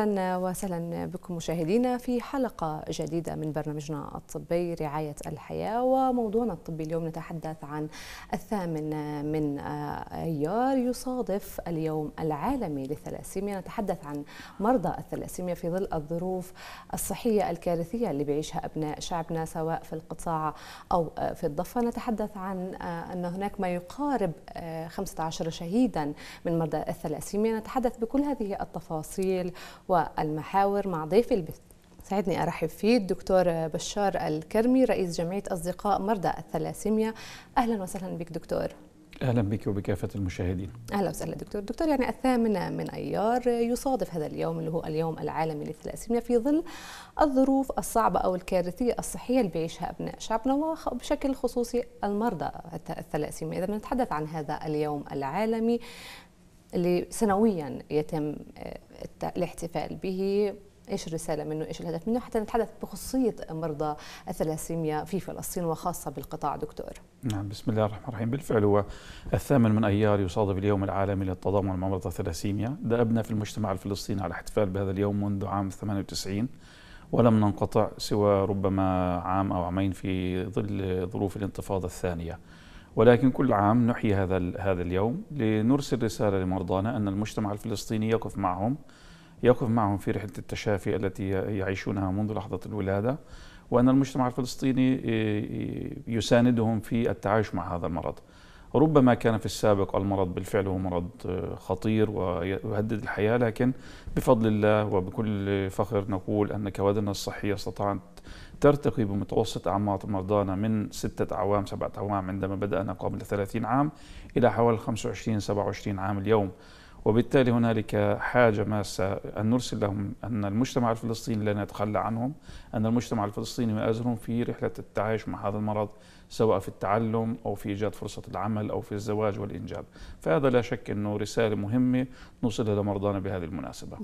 اهلا وسهلا بكم مشاهدينا في حلقه جديده من برنامجنا الطبي رعايه الحياه وموضوعنا الطبي اليوم نتحدث عن الثامن من ايار يصادف اليوم العالمي للثلاسيميا نتحدث عن مرضى الثلاسيميا في ظل الظروف الصحيه الكارثيه اللي بيعيشها ابناء شعبنا سواء في القطاع او في الضفه نتحدث عن ان هناك ما يقارب 15 شهيدا من مرضى الثلاسيميا نتحدث بكل هذه التفاصيل والمحاور مع ضيفي البث سعدني أرحب فيه الدكتور بشار الكرمي رئيس جمعية أصدقاء مرضى الثلاسيميا أهلا وسهلا بك دكتور اهلا بك وبكافه المشاهدين اهلا وسهلا دكتور دكتور يعني الثامن من ايار يصادف هذا اليوم اللي هو اليوم العالمي للثلاسيميا في ظل الظروف الصعبه او الكارثيه الصحيه اللي بيعيشها ابناء شعبنا وبشكل خصوصي المرضى الثلاسيميا اذا بنتحدث عن هذا اليوم العالمي اللي سنويا يتم آه، الاحتفال به ايش الرساله منه ايش الهدف منه حتى نتحدث بخصوصيه مرضى الثلاسيميا في فلسطين وخاصه بالقطاع دكتور نعم بسم الله الرحمن الرحيم بالفعل هو الثامن من ايار يصادف اليوم العالمي للتضامن مع مرضى الثلاسيميا دأبنا في المجتمع الفلسطيني على الاحتفال بهذا اليوم منذ عام 98 ولم ننقطع سوى ربما عام او عامين في ظل ظروف الانتفاضه الثانيه ولكن كل عام نحيي هذا هذا اليوم لنرسل رساله لمرضانا ان المجتمع الفلسطيني يقف معهم يقف معهم في رحله التشافي التي يعيشونها منذ لحظه الولاده وان المجتمع الفلسطيني آه، آه، يساندهم في التعايش مع هذا المرض. ربما كان في السابق المرض بالفعل هو مرض آه، خطير ويهدد الحياه لكن بفضل الله وبكل فخر نقول ان كوادرنا الصحيه استطاعت ترتقي بمتوسط أعمار مرضانا من ستة أعوام سبعة أعوام عندما بدأنا قبل 30 عام إلى حوالي 25 27 عام اليوم وبالتالي هنالك حاجة ماسة أن نرسل لهم أن المجتمع الفلسطيني لن يتخلى عنهم أن المجتمع الفلسطيني يؤازرهم في رحلة التعايش مع هذا المرض سواء في التعلم أو في إيجاد فرصة العمل أو في الزواج والإنجاب فهذا لا شك أنه رسالة مهمة نوصلها لمرضانا بهذه المناسبة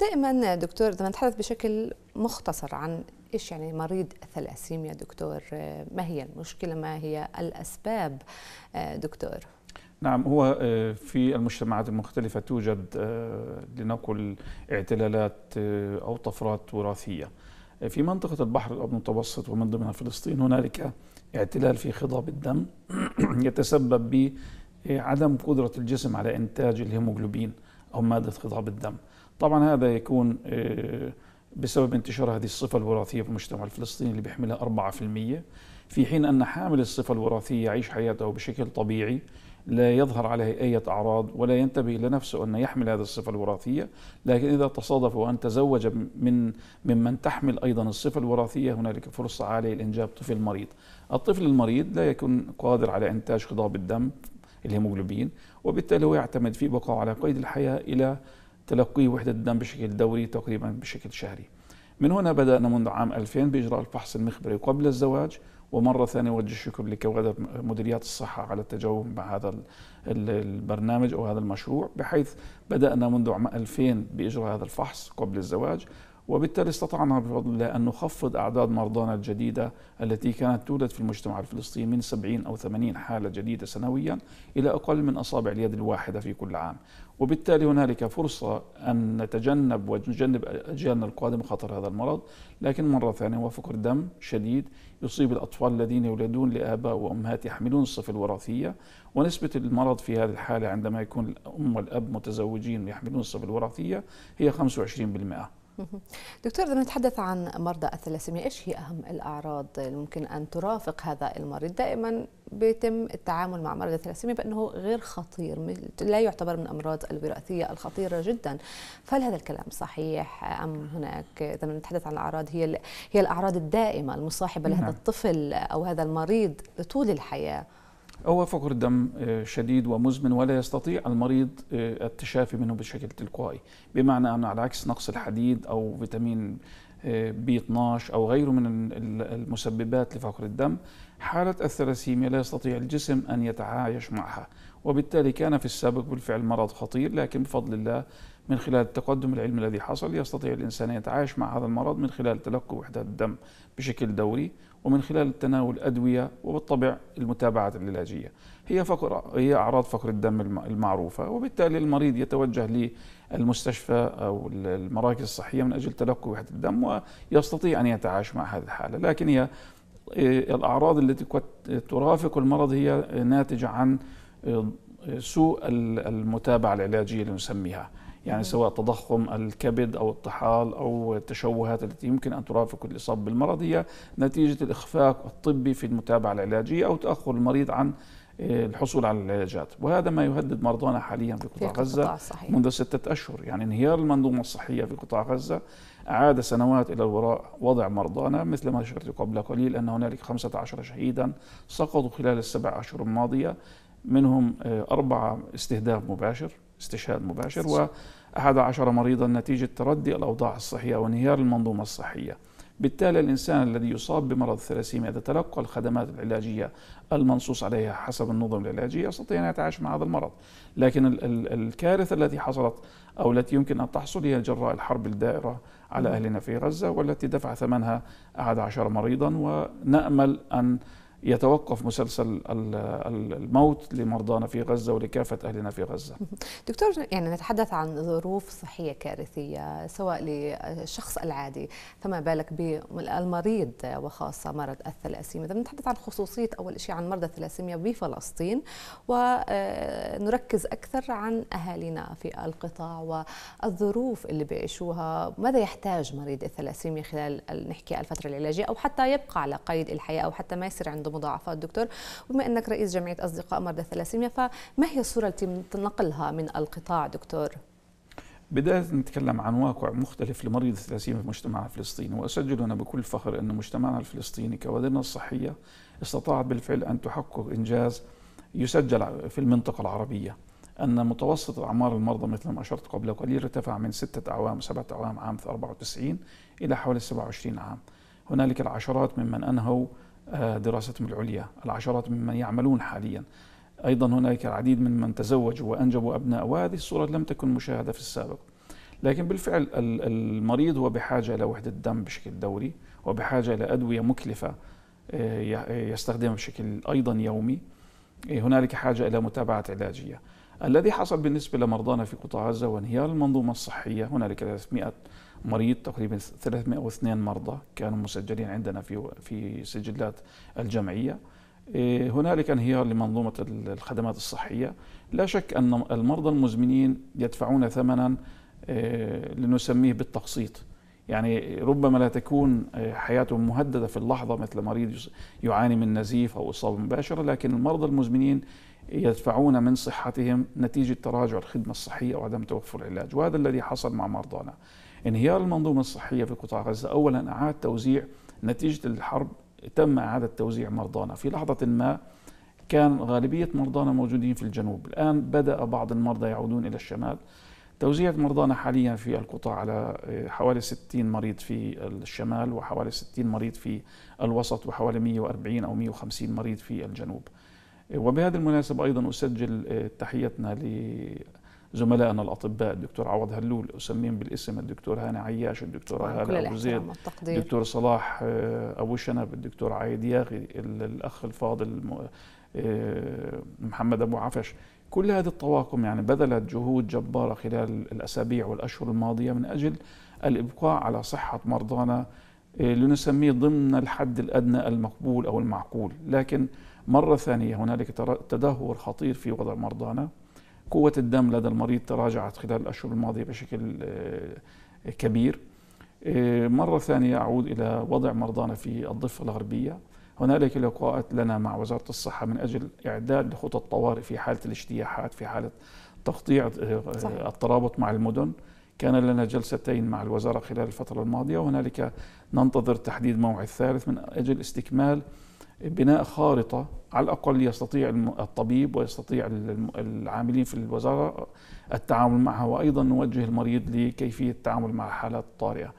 دائما دكتور إذا نتحدث بشكل مختصر عن إيش يعني مريض الثلاسيميا دكتور آه، ما هي المشكلة ما هي الأسباب آه، دكتور نعم هو آه، في المجتمعات المختلفة توجد لنقل اعتلالات أو طفرات وراثية في منطقة البحر الأبيض المتوسط ومن ضمنها فلسطين هنالك اعتلال في خضاب الدم يتسبب بعدم قدرة الجسم على إنتاج الهيموغلوبين أو مادة خضاب الدم طبعا هذا يكون بسبب انتشار هذه الصفة الوراثية في المجتمع الفلسطيني اللي بيحملها 4% في حين أن حامل الصفة الوراثية يعيش حياته بشكل طبيعي لا يظهر عليه أي أعراض ولا ينتبه لنفسه أن يحمل هذه الصفة الوراثية لكن إذا تصادف وأن تزوج من ممن تحمل أيضا الصفة الوراثية هنالك فرصة عالية لإنجاب طفل مريض الطفل المريض لا يكون قادر على إنتاج خضاب الدم الهيموغلوبين وبالتالي هو يعتمد في بقائه على قيد الحياة إلى تلقي وحدة الدم بشكل دوري تقريبا بشكل شهري من هنا بدأنا منذ عام 2000 بإجراء الفحص المخبري قبل الزواج ومرة ثانية أوجه الشكر لكوادر مديريات الصحة على التجاوب مع هذا البرنامج أو هذا المشروع بحيث بدأنا منذ عام 2000 بإجراء هذا الفحص قبل الزواج وبالتالي استطعنا بفضل الله أن نخفض أعداد مرضانا الجديدة التي كانت تولد في المجتمع الفلسطيني من 70 أو 80 حالة جديدة سنويا إلى أقل من أصابع اليد الواحدة في كل عام وبالتالي هنالك فرصة أن نتجنب ونجنب أجيالنا القادمة خطر هذا المرض لكن مرة ثانية هو فقر دم شديد يصيب الأطفال الذين يولدون لآباء وأمهات يحملون الصفة الوراثية ونسبة المرض في هذه الحالة عندما يكون الأم والأب متزوجين ويحملون الصفة الوراثية هي 25% دكتور إذا نتحدث عن مرضى الثلاسيميا إيش هي أهم الأعراض اللي ممكن أن ترافق هذا المريض دائما بيتم التعامل مع مرض الثلاسيميا بأنه غير خطير لا يعتبر من الأمراض الوراثية الخطيرة جدا فهل هذا الكلام صحيح أم هناك إذا نتحدث عن الأعراض هي هي الأعراض الدائمة المصاحبة لهذا نعم. الطفل أو هذا المريض طول الحياة هو فقر الدم آه، شديد ومزمن ولا يستطيع المريض التشافي آه، منه بشكل تلقائي بمعنى أن على عكس نقص الحديد أو فيتامين آه، بي 12 أو غيره من المسببات لفقر الدم حالة الثلاسيميا لا يستطيع الجسم أن يتعايش معها وبالتالي كان في السابق بالفعل مرض خطير لكن بفضل الله من خلال التقدم العلمي الذي حصل يستطيع الإنسان أن يتعايش مع هذا المرض من خلال تلقي وحدات الدم بشكل دوري ومن خلال تناول أدوية وبالطبع المتابعة العلاجية هي, فقر هي أعراض فقر الدم المعروفة وبالتالي المريض يتوجه للمستشفى أو المراكز الصحية من أجل تلقي وحدة الدم ويستطيع أن يتعايش مع هذه الحالة لكن هي إيه، الأعراض التي ترافق المرض هي ناتجة عن إيه، سوء المتابعة العلاجية اللي نسميها يعني سواء تضخم الكبد أو الطحال أو التشوهات التي يمكن أن ترافق الإصابة بالمرض هي نتيجة الإخفاق الطبي في المتابعة العلاجية أو تأخر المريض عن آه، الحصول على العلاجات وهذا ما يهدد مرضانا حاليا في قطاع في غزة صحيح. منذ ستة أشهر يعني انهيار المنظومة الصحية في قطاع غزة أعاد سنوات إلى الوراء وضع مرضانا مثل ما اشرت قبل قليل أن هنالك 15 شهيدا سقطوا خلال السبع أشهر الماضية منهم آه، أربعة استهداف مباشر استشهاد مباشر و11 مريضا نتيجة تردي الأوضاع الصحية وانهيار المنظومة الصحية بالتالي الإنسان الذي يصاب بمرض الثلاسيميا إذا تلقى الخدمات العلاجية المنصوص عليها حسب النظم العلاجية يستطيع أن يتعايش مع هذا المرض لكن ال ال الكارثة التي حصلت أو التي يمكن أن تحصل هي جراء الحرب الدائرة على أهلنا في غزة والتي دفع ثمنها أحد عشر مريضا ونأمل أن يتوقف مسلسل الموت لمرضانا في غزة ولكافة أهلنا في غزة دكتور يعني نتحدث عن ظروف صحية كارثية سواء للشخص العادي فما بالك بالمريض وخاصة مرض الثلاسيميا إذا نتحدث عن خصوصية أول شيء عن مرضى الثلاسيميا بفلسطين ونركز أكثر عن أهالينا في القطاع والظروف اللي بيعيشوها ماذا يحتاج مريض الثلاسيميا خلال نحكي الفترة العلاجية أو حتى يبقى على قيد الحياة أو حتى ما يصير عنده مضاعفات دكتور بما انك رئيس جمعيه اصدقاء مرضى الثلاسيميا فما هي الصوره التي تنقلها من القطاع دكتور بداية نتكلم عن واقع مختلف لمريض الثلاسيميا في المجتمع الفلسطيني وأسجل هنا بكل فخر أن مجتمعنا الفلسطيني كوادرنا الصحية استطاعت بالفعل أن تحقق إنجاز يسجل في المنطقة العربية أن متوسط أعمار المرضى مثل ما أشرت قبل قليل ارتفع من ستة أعوام سبعة أعوام عام 94 إلى حوالي 27 عام هنالك العشرات ممن أنهوا آه، دراستهم العليا العشرات ممن يعملون حاليا أيضا هناك العديد من من تزوجوا وأنجبوا أبناء وهذه الصورة لم تكن مشاهدة في السابق لكن بالفعل المريض هو بحاجة إلى وحدة دم بشكل دوري وبحاجة إلى أدوية مكلفة آه، يستخدمها بشكل أيضا يومي آه، هنالك حاجة إلى متابعة علاجية الذي حصل بالنسبة لمرضانا في قطاع غزة وانهيار المنظومة الصحية هنالك 300 مريض تقريبا 302 مرضى كانوا مسجلين عندنا في في سجلات الجمعيه إيه، هنالك انهيار لمنظومه الخدمات الصحيه لا شك ان المرضى المزمنين يدفعون ثمنا إيه، لنسميه بالتقسيط يعني ربما لا تكون إيه، حياتهم مهدده في اللحظه مثل مريض يعاني من نزيف او اصابه مباشره لكن المرضى المزمنين يدفعون من صحتهم نتيجه تراجع الخدمه الصحيه وعدم توفر العلاج وهذا الذي حصل مع مرضانا انهيار المنظومة الصحية في قطاع غزة أولا أعاد توزيع نتيجة الحرب تم إعادة توزيع مرضانا في لحظة ما كان غالبية مرضانا موجودين في الجنوب الآن بدأ بعض المرضى يعودون إلى الشمال توزيع مرضانا حاليا في القطاع على آه، حوالي 60 مريض في الشمال وحوالي 60 مريض في الوسط وحوالي 140 أو 150 مريض في الجنوب آه، وبهذه المناسبة أيضا أسجل آه، تحيتنا ل زملائنا الاطباء الدكتور عوض هلول اسميهم بالاسم الدكتور هاني عياش الدكتور نعم، هاله ابو زيد الدكتور صلاح آه، ابو شنب الدكتور عايد ياغي الاخ الفاضل آه، محمد ابو عفش كل هذه الطواقم يعني بذلت جهود جباره خلال الاسابيع والاشهر الماضيه من اجل الابقاء على صحه مرضانا آه، لنسميه ضمن الحد الادنى المقبول او المعقول، لكن مره ثانيه هنالك تدهور خطير في وضع مرضانا قوة الدم لدى المريض تراجعت خلال الأشهر الماضية بشكل آه، كبير آه، مرة ثانية أعود إلى وضع مرضانا في الضفة الغربية هنالك لقاءات لنا مع وزارة الصحة من أجل إعداد لخطط طوارئ في حالة الاجتياحات في حالة تقطيع آه، صحيح. الترابط مع المدن كان لنا جلستين مع الوزارة خلال الفترة الماضية وهنالك ننتظر تحديد موعد ثالث من أجل استكمال بناء خارطه على الاقل يستطيع الطبيب ويستطيع العاملين في الوزاره التعامل معها وايضا نوجه المريض لكيفيه التعامل مع حالات طارئه.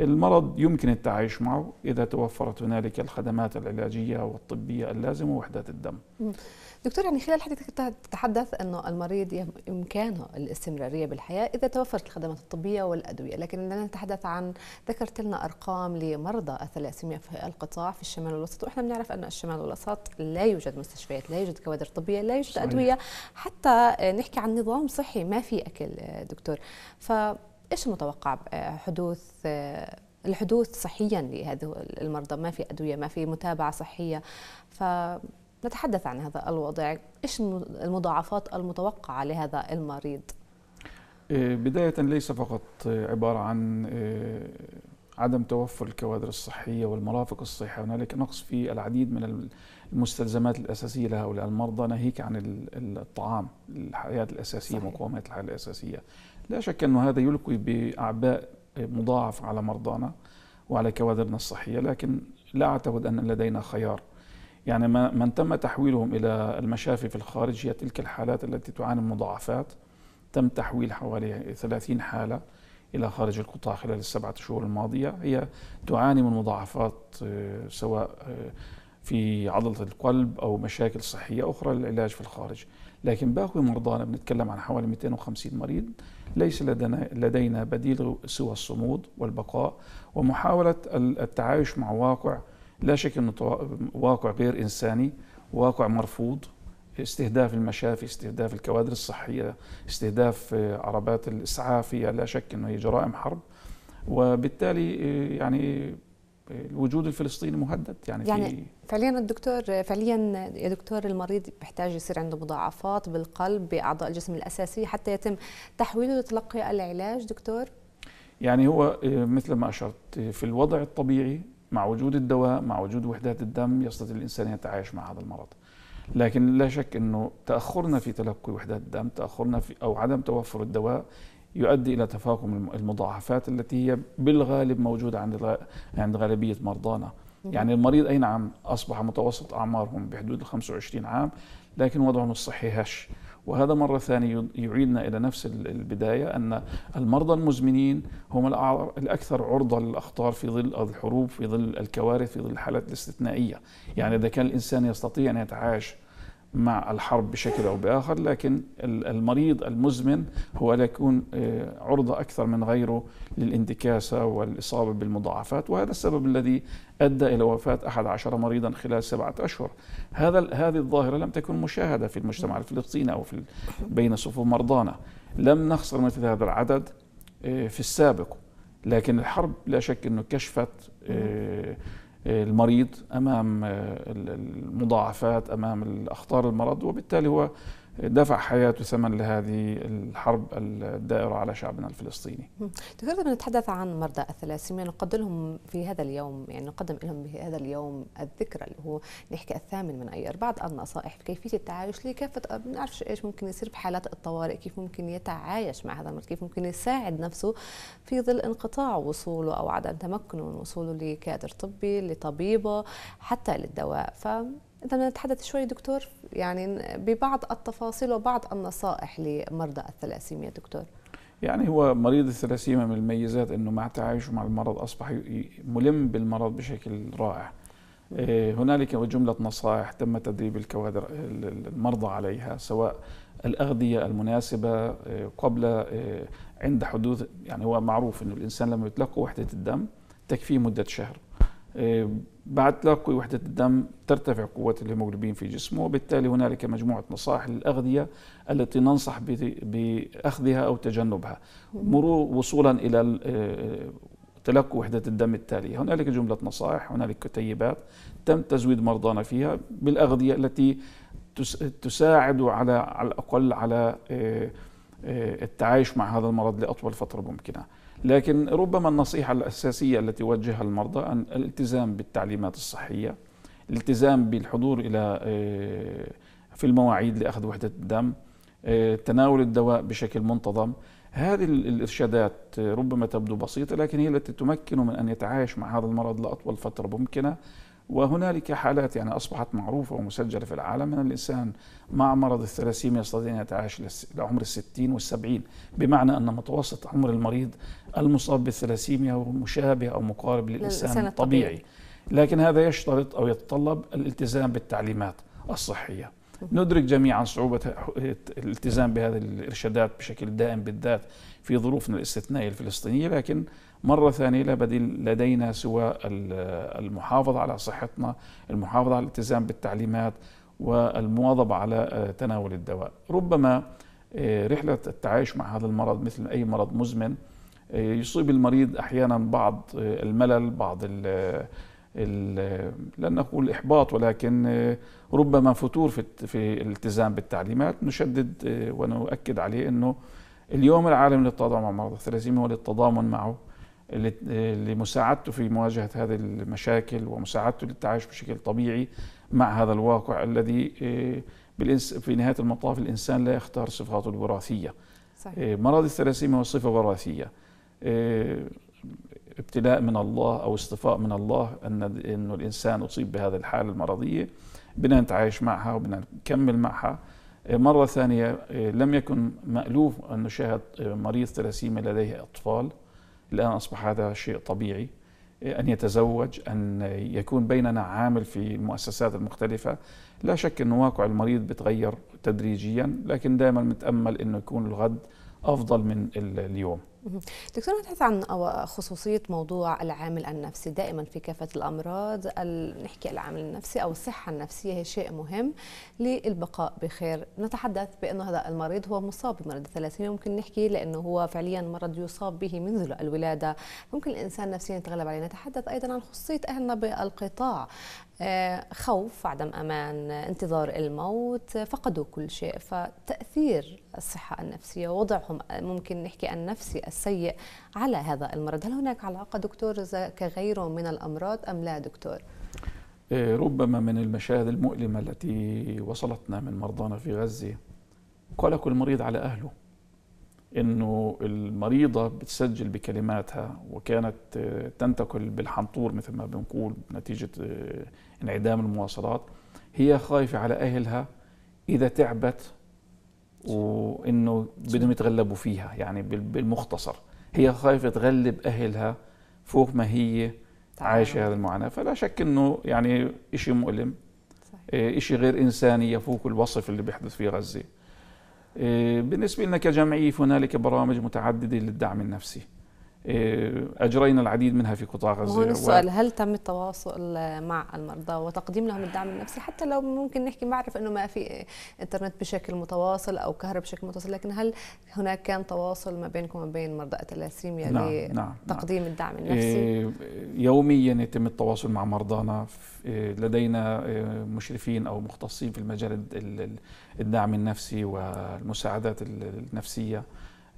المرض يمكن التعايش معه إذا توفرت هنالك الخدمات العلاجية والطبية اللازمة ووحدات الدم دكتور يعني خلال حديثك تتحدث أنه المريض بإمكانه الاستمرارية بالحياة إذا توفرت الخدمات الطبية والأدوية لكن عندما نتحدث عن ذكرت لنا أرقام لمرضى الثلاسيميا في القطاع في الشمال الوسط، وإحنا بنعرف أن الشمال الوسط لا يوجد مستشفيات لا يوجد كوادر طبية لا يوجد صحيح. أدوية حتى نحكي عن نظام صحي ما في أكل دكتور ف ايش المتوقع آه، حدوث آه، الحدوث صحيا لهذه المرضى ما في ادويه ما في متابعه صحيه فنتحدث عن هذا الوضع ايش المضاعفات المتوقعه لهذا المريض آه، بدايه ليس فقط عباره عن عدم توفر الكوادر الصحيه والمرافق الصحيه هنالك نقص في العديد من المستلزمات الاساسيه لهؤلاء المرضى ناهيك عن الطعام الحياه الاساسيه مقومات الحياه الاساسيه لا شك أن هذا يلقي بأعباء مضاعف على مرضانا وعلى كوادرنا الصحية لكن لا أعتقد أن لدينا خيار يعني من تم تحويلهم إلى المشافي في الخارج هي تلك الحالات التي تعاني مضاعفات تم تحويل حوالي 30 حالة إلى خارج القطاع خلال السبعة شهور الماضية هي تعاني من مضاعفات آه، سواء آه، في عضلة القلب أو مشاكل صحية أخرى للعلاج في الخارج لكن باقي مرضانا بنتكلم عن حوالي 250 مريض ليس لدينا, لدينا بديل سوى الصمود والبقاء ومحاولة التعايش مع واقع لا شك أنه واقع غير إنساني واقع مرفوض استهداف المشافي استهداف الكوادر الصحية استهداف آه، عربات هي لا شك أنه هي جرائم حرب وبالتالي آه، يعني الوجود الفلسطيني مهدد يعني يعني في فعليا الدكتور فعليا يا دكتور المريض بيحتاج يصير عنده مضاعفات بالقلب باعضاء الجسم الاساسيه حتى يتم تحويله لتلقي العلاج دكتور يعني هو آه، مثل ما اشرت آه، في الوضع الطبيعي مع وجود الدواء مع وجود وحدات الدم يستطيع الانسان يتعايش مع هذا المرض لكن لا شك انه تاخرنا في تلقي وحدات الدم تاخرنا في او عدم توفر الدواء يؤدي الى تفاقم المضاعفات التي هي بالغالب موجوده عند عند غالبيه مرضانا يعني المريض اي نعم اصبح متوسط اعمارهم بحدود ال 25 عام لكن وضعهم الصحي هش وهذا مرة ثانية يعيدنا إلى نفس البداية أن المرضى المزمنين هم الأكثر عرضة للأخطار في ظل الحروب في ظل الكوارث في ظل الحالات الاستثنائية يعني إذا كان الإنسان يستطيع أن يتعايش مع الحرب بشكل أو بآخر لكن المريض المزمن هو يكون آه، عرضة أكثر من غيره للاندكاسة والإصابة بالمضاعفات وهذا السبب الذي أدى إلى وفاة أحد عشر مريضا خلال سبعة أشهر هذا هذه الظاهرة لم تكن مشاهدة في المجتمع نعم. الفلسطيني أو في بين صفوف مرضانا لم نخسر مثل هذا العدد آه، في السابق لكن الحرب لا شك أنه كشفت آه، المريض امام المضاعفات امام الاخطار المرض وبالتالي هو دفع حياته ثمن لهذه الحرب الدائرة على شعبنا الفلسطيني دكتور نتحدث عن مرضى الثلاسيميا نقدم لهم في هذا اليوم يعني نقدم لهم في هذا اليوم الذكرى اللي هو نحكي الثامن من أيار بعض النصائح في كيفية التعايش لكافة بنعرفش إيش ممكن يصير بحالات الطوارئ كيف ممكن يتعايش مع هذا المرض كيف ممكن يساعد نفسه في ظل انقطاع وصوله أو عدم تمكنه من وصوله لكادر طبي لطبيبة حتى للدواء ف إذا نتحدث شوي دكتور يعني ببعض التفاصيل وبعض النصائح لمرضى الثلاسيميا دكتور يعني هو مريض الثلاسيميا من الميزات انه مع تعايشه مع المرض اصبح ملم بالمرض بشكل رائع. آه، هنالك جمله نصائح تم تدريب الكوادر المرضى عليها سواء الاغذيه المناسبه آه، قبل آه، عند حدوث يعني هو معروف انه الانسان لما يتلقى وحده الدم تكفيه مده شهر. آه، بعد تلاقي وحدة الدم ترتفع قوة الهيموغلوبين في جسمه وبالتالي هنالك مجموعة نصائح للأغذية التي ننصح بأخذها أو تجنبها مرور وصولا إلى آه، تلقي وحدة الدم التالية هنالك جملة نصائح هنالك كتيبات تم تزويد مرضانا فيها بالأغذية التي تساعد على على الأقل على آه، التعايش مع هذا المرض لأطول فترة ممكنة لكن ربما النصيحة الأساسية التي وجهها المرضى أن الالتزام بالتعليمات الصحية الالتزام بالحضور إلى آه، في المواعيد لأخذ وحدة الدم آه، تناول الدواء بشكل منتظم هذه الإرشادات آه، ربما تبدو بسيطة لكن هي التي تمكنه من أن يتعايش مع هذا المرض لأطول فترة ممكنة وهنالك حالات يعني أصبحت معروفة ومسجلة في العالم أن الإنسان مع مرض الثلاسيميا يستطيع أن يتعايش لعمر الستين والسبعين بمعنى أن متوسط عمر المريض المصاب بالثلاسيميا هو مشابه أو مقارب للإنسان الطبيعي لكن هذا يشترط أو يتطلب الالتزام بالتعليمات الصحية طيب. ندرك جميعا صعوبة الالتزام بهذه الإرشادات بشكل دائم بالذات في ظروفنا الاستثنائية الفلسطينية لكن مرة ثانية لا بديل لدينا سوى المحافظة على صحتنا المحافظة على الالتزام بالتعليمات والمواظبة على آه، تناول الدواء ربما آه، رحلة التعايش مع هذا المرض مثل أي مرض مزمن آه، يصيب المريض أحيانا بعض الملل بعض الـ لن نقول إحباط ولكن ربما فتور في الالتزام بالتعليمات نشدد ونؤكد عليه أنه اليوم العالمي للتضامن مع مرض الثلازيميا وللتضامن معه لمساعدته في مواجهة هذه المشاكل ومساعدته للتعايش بشكل طبيعي مع هذا الواقع الذي آه، في نهاية المطاف الإنسان لا يختار صفاته الوراثية صحيح. آه، مرض الثلاسيميا هو صفة وراثية آه، ابتلاء من الله أو اصطفاء من الله أن أنه الإنسان أصيب بهذه الحالة المرضية بدنا نتعايش معها وبدنا نكمل معها مرة ثانية لم يكن مألوف أن نشاهد مريض ثلاسيميا لديه أطفال الآن أصبح هذا شيء طبيعي أن يتزوج أن يكون بيننا عامل في المؤسسات المختلفة لا شك أن واقع المريض بتغير تدريجيا لكن دائما متأمل أنه يكون الغد افضل من اليوم دكتور نتحدث عن خصوصية موضوع العامل النفسي دائما في كافة الأمراض نحكي العامل النفسي أو الصحة النفسية هي شيء مهم للبقاء بخير نتحدث بأنه هذا المريض هو مصاب بمرض الثلاثين ممكن نحكي لأنه هو فعليا مرض يصاب به منذ الولادة ممكن الإنسان نفسيا يتغلب عليه نتحدث أيضا عن خصوصية أهلنا بالقطاع آه، خوف عدم امان انتظار الموت فقدوا كل شيء فتاثير الصحه النفسيه ووضعهم ممكن نحكي النفسي السيء على هذا المرض هل هناك علاقه دكتور كغيره من الامراض ام لا دكتور آه، ربما من المشاهد المؤلمه التي وصلتنا من مرضانا في غزه قلق المريض على اهله انه المريضه بتسجل بكلماتها وكانت آه، تنتقل بالحنطور مثل ما بنقول نتيجه آه، انعدام المواصلات هي خايفه على اهلها اذا تعبت وانه بدهم يتغلبوا فيها يعني بالمختصر هي خايفه تغلب اهلها فوق ما هي عايشه هذه المعاناه فلا شك انه يعني شيء مؤلم آه، شيء غير انساني يفوق الوصف اللي بيحدث في غزه إيه، بالنسبة لنا كجمعية فهنالك برامج متعددة للدعم النفسي إيه، أجرينا العديد منها في قطاع غزة هون السؤال و... هل تم التواصل مع المرضى وتقديم لهم الدعم النفسي حتى لو ممكن نحكي بعرف أنه ما في إنترنت بشكل متواصل أو كهرباء بشكل متواصل لكن هل هناك كان تواصل ما بينكم وما بين مرضى التلاسيميا نعم لتقديم نعم, نعم. الدعم النفسي؟ إيه، يوميا يتم التواصل مع مرضانا إيه، لدينا مشرفين أو مختصين في المجال الدعم النفسي والمساعدات النفسية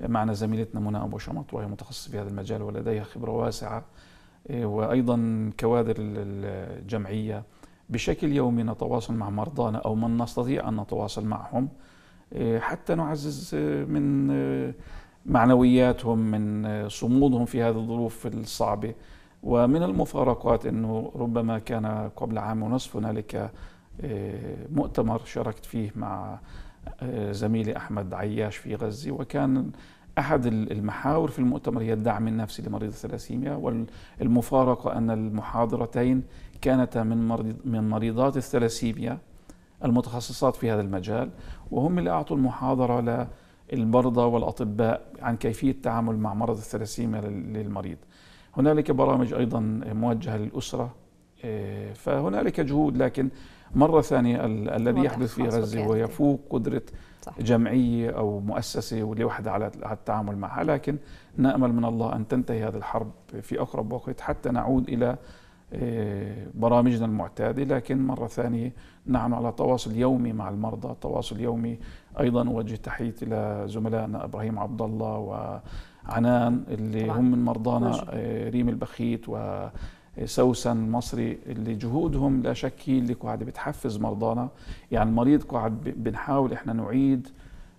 معنا زميلتنا منى أبو شمط وهي متخصصة في هذا المجال ولديها خبرة واسعة إيه، وأيضا كوادر الجمعية بشكل يومي نتواصل مع مرضانا أو من نستطيع أن نتواصل معهم إيه، حتى نعزز إيه، من معنوياتهم من صمودهم في هذه الظروف الصعبة ومن المفارقات أنه ربما كان قبل عام ونصف هنالك مؤتمر شاركت فيه مع زميلي أحمد عياش في غزة وكان أحد المحاور في المؤتمر هي الدعم النفسي لمريض الثلاسيميا والمفارقة أن المحاضرتين كانتا من من مريضات الثلاسيميا المتخصصات في هذا المجال وهم اللي أعطوا المحاضرة للمرضى والأطباء عن كيفية التعامل مع مرض الثلاسيميا للمريض هنالك برامج أيضا موجهة للأسرة إيه، فهنالك جهود لكن مرة ثانية الذي يحدث في غزة ويفوق قدرة صح. جمعية أو مؤسسة لوحدة على التعامل معها لكن نأمل من الله أن تنتهي هذه الحرب في أقرب وقت حتى نعود إلى آه، برامجنا المعتادة لكن مرة ثانية نحن على تواصل يومي مع المرضى تواصل يومي أيضا أوجه تحية إلى زملائنا إبراهيم عبد الله وعنان اللي طبعا. هم من مرضانا آه، ريم البخيت و سوسن مصري اللي جهودهم لا شك هي اللي قاعده بتحفز مرضانا يعني المريض قاعد بنحاول احنا نعيد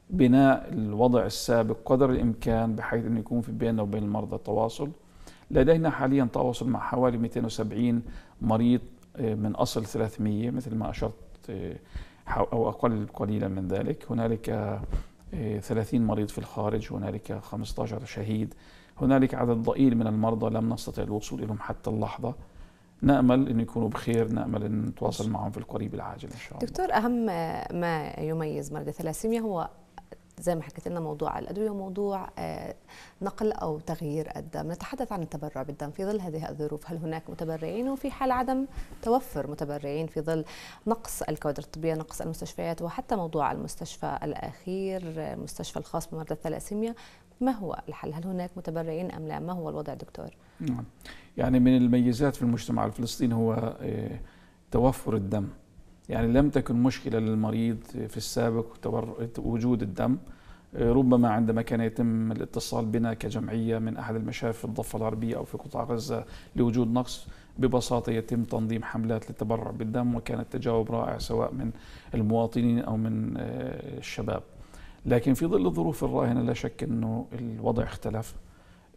بناء الوضع السابق قدر الامكان بحيث انه يكون في بيننا وبين المرضى تواصل لدينا حاليا تواصل مع حوالي 270 مريض آه، من اصل 300 مثل ما اشرت آه، او اقل قليلا من ذلك هنالك 30 آه، مريض في الخارج هنالك 15 شهيد هنالك عدد ضئيل من المرضى لم نستطع الوصول إليهم حتى اللحظة نامل ان يكونوا بخير نامل ان نتواصل معهم في القريب العاجل ان شاء الله دكتور اهم ما يميز مرضى الثلاسيميا هو زي ما حكيت لنا موضوع الادويه وموضوع آه، نقل او تغيير الدم نتحدث عن التبرع بالدم في ظل هذه الظروف هل هناك متبرعين وفي حال عدم توفر متبرعين في ظل نقص الكوادر الطبيه نقص المستشفيات وحتى موضوع المستشفى الاخير آه، المستشفى الخاص بمرضى الثلاسيميا ما هو الحل؟ هل هناك متبرعين أم لا؟ ما هو الوضع دكتور؟ نعم يعني من الميزات في المجتمع الفلسطيني هو آه، توفر الدم يعني لم تكن مشكلة للمريض في السابق وجود الدم آه، ربما عندما كان يتم الاتصال بنا كجمعية من أحد المشافي في الضفة الغربية أو في قطاع غزة لوجود نقص ببساطة يتم تنظيم حملات للتبرع بالدم وكان التجاوب رائع سواء من المواطنين أو من آه، الشباب لكن في ظل الظروف الراهنة لا شك أنه الوضع اختلف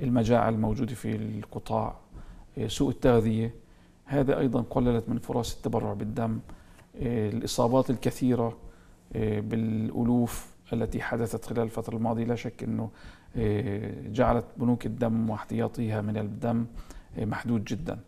المجاعة الموجودة في القطاع آه، سوء التغذية هذا أيضا قللت من فرص التبرع بالدم آه، الإصابات الكثيرة آه، بالألوف التي حدثت خلال الفترة الماضية لا شك أنه جعلت بنوك الدم واحتياطيها من الدم محدود جداً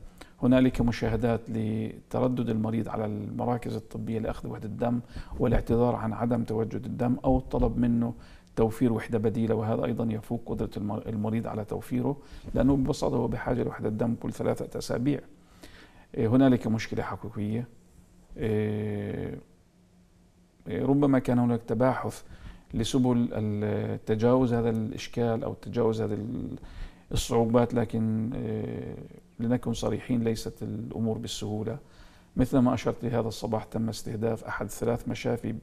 هنالك مشاهدات لتردد المريض على المراكز الطبيه لاخذ وحده الدم والاعتذار عن عدم تواجد الدم او الطلب منه توفير وحده بديله وهذا ايضا يفوق قدره المريض على توفيره لانه ببساطه هو بحاجه لوحده الدم كل ثلاثه اسابيع. إيه، هنالك مشكله حقيقيه إيه، إيه، ربما كان هناك تباحث لسبل تجاوز هذا الاشكال او تجاوز هذه الصعوبات لكن لنكن صريحين ليست الأمور بالسهولة مثل ما أشرت لهذا الصباح تم استهداف أحد ثلاث مشافي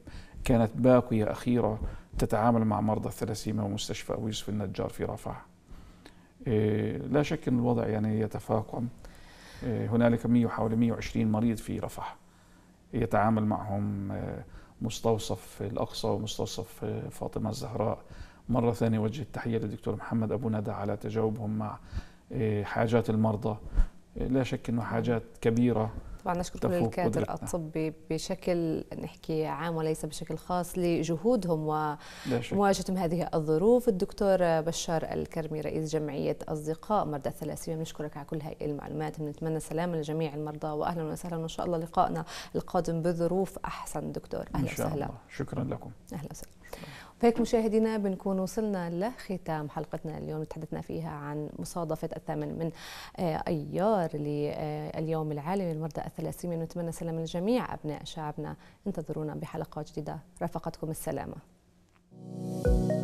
كانت باقية أخيرة تتعامل مع مرضى الثلاسيميا ومستشفى أبو يوسف النجار في رفح إيه، لا شك أن الوضع يعني يتفاقم إيه، هنالك 100 حوالي 120 مريض في رفح يتعامل معهم إيه، مستوصف الأقصى ومستوصف فاطمة الزهراء مرة ثانية وجه التحية للدكتور محمد أبو ندى على تجاوبهم مع إيه، حاجات المرضى إيه، لا شك انه حاجات كبيره طبعا نشكر كل الكادر الطبي بشكل نحكي عام وليس بشكل خاص لجهودهم ومواجهتهم هذه الظروف الدكتور بشار الكرمي رئيس جمعية أصدقاء مرضى الثلاسيميا بنشكرك على كل هاي المعلومات بنتمنى سلامة لجميع المرضى وأهلا وسهلا وإن شاء الله لقائنا القادم بظروف أحسن دكتور أهلا وسهلا شكرا لكم أهلا وسهلا وهيك مشاهدينا بنكون وصلنا لختام حلقتنا اليوم تحدثنا فيها عن مصادفة الثامن من آه، أيار لليوم العالمي للمرضى الثلاثين ونتمنى سلام الجميع أبناء شعبنا انتظرونا بحلقة جديدة رافقتكم السلامة